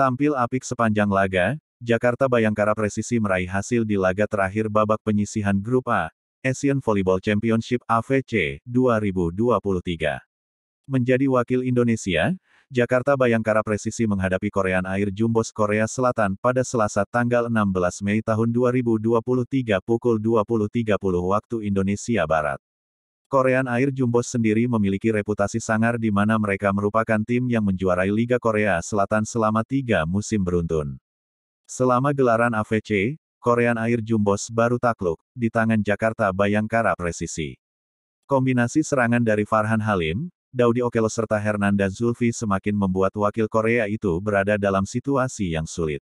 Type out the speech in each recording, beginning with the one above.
Tampil apik sepanjang laga, Jakarta Bayangkara presisi meraih hasil di laga terakhir babak penyisihan Grup A, Asian Volleyball Championship AVC 2023. Menjadi wakil Indonesia, Jakarta Bayangkara presisi menghadapi Korean Air Jumbos Korea Selatan pada Selasa tanggal 16 Mei tahun 2023 pukul 20.30 waktu Indonesia Barat. Korean Air Jumbos sendiri memiliki reputasi sangar di mana mereka merupakan tim yang menjuarai Liga Korea Selatan selama tiga musim beruntun. Selama gelaran AVC, Korean Air Jumbos baru takluk di tangan Jakarta Bayangkara Presisi. Kombinasi serangan dari Farhan Halim, Daudi Okelo serta Hernanda Zulfi semakin membuat wakil Korea itu berada dalam situasi yang sulit.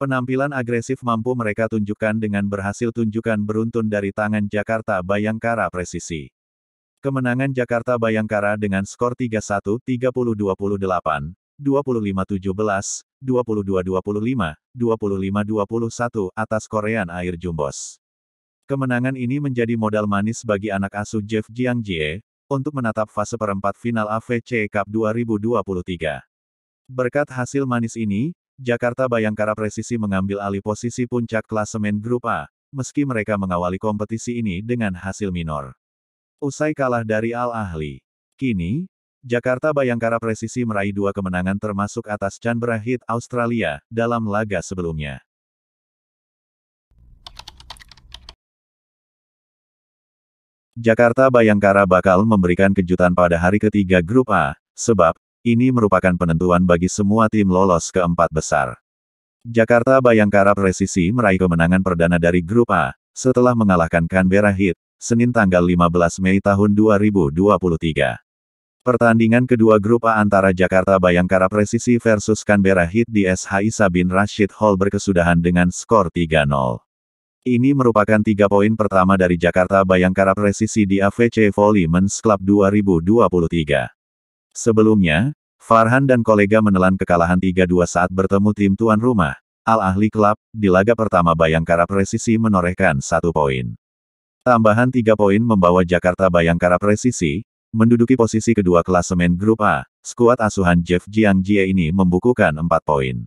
Penampilan agresif mampu mereka tunjukkan dengan berhasil tunjukkan beruntun dari tangan Jakarta Bayangkara Presisi. Kemenangan Jakarta Bayangkara dengan skor 3-1, 30-28, 25-17, 22-25, 25-21 atas Korean Air Jumbos. Kemenangan ini menjadi modal manis bagi anak asuh Jeff Jiang Jie untuk menatap fase perempat final AFC Cup 2023. Berkat hasil manis ini, Jakarta Bayangkara presisi mengambil alih posisi puncak klasemen Grup A, meski mereka mengawali kompetisi ini dengan hasil minor. Usai kalah dari Al-Ahli. Kini, Jakarta Bayangkara presisi meraih dua kemenangan termasuk atas Canberra Heat Australia dalam laga sebelumnya. Jakarta Bayangkara bakal memberikan kejutan pada hari ketiga grup A, sebab ini merupakan penentuan bagi semua tim lolos keempat besar. Jakarta Bayangkara presisi meraih kemenangan perdana dari grup A setelah mengalahkan Canberra Heat Senin tanggal 15 Mei tahun 2023. Pertandingan kedua grup A antara Jakarta Bayangkara Presisi versus Canberra Heat di SHI Sabin Rashid Hall berkesudahan dengan skor 3-0. Ini merupakan tiga poin pertama dari Jakarta Bayangkara Presisi di AVC Volley Men's Club 2023. Sebelumnya, Farhan dan kolega menelan kekalahan 3-2 saat bertemu tim tuan rumah, Al Ahli Club, di laga pertama Bayangkara Presisi menorehkan satu poin. Tambahan tiga poin membawa Jakarta Bayangkara Presisi, menduduki posisi kedua klasemen Grup A. Skuad asuhan Jeff Jiang Jie ini membukukan empat poin.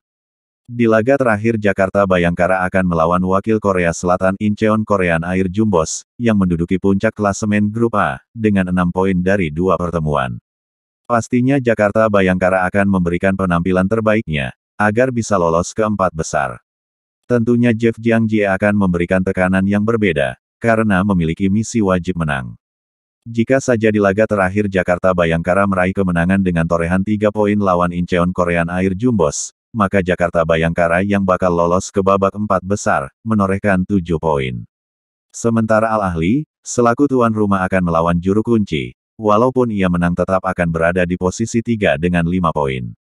Di laga terakhir Jakarta Bayangkara akan melawan wakil Korea Selatan Incheon Korean Air Jumbos, yang menduduki puncak klasemen Grup A, dengan enam poin dari dua pertemuan. Pastinya Jakarta Bayangkara akan memberikan penampilan terbaiknya, agar bisa lolos ke empat besar. Tentunya Jeff Jiang Jie akan memberikan tekanan yang berbeda, karena memiliki misi wajib menang. Jika saja di laga terakhir Jakarta Bayangkara meraih kemenangan dengan torehan 3 poin lawan Incheon Korean Air Jumbos, maka Jakarta Bayangkara yang bakal lolos ke babak empat besar, menorehkan 7 poin. Sementara Al Ahli, selaku tuan rumah akan melawan juru kunci, walaupun ia menang tetap akan berada di posisi 3 dengan 5 poin.